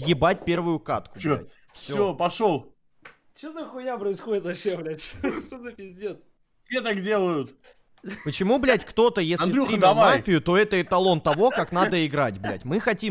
въебать первую катку. Все, все, пошел. Что за хуйня происходит вообще, блядь? Что, за пиздец? Все так делают. Почему, блядь, кто-то, если Андрюха, стримил давай. мафию, то это эталон того, как надо играть, блядь. Мы хотим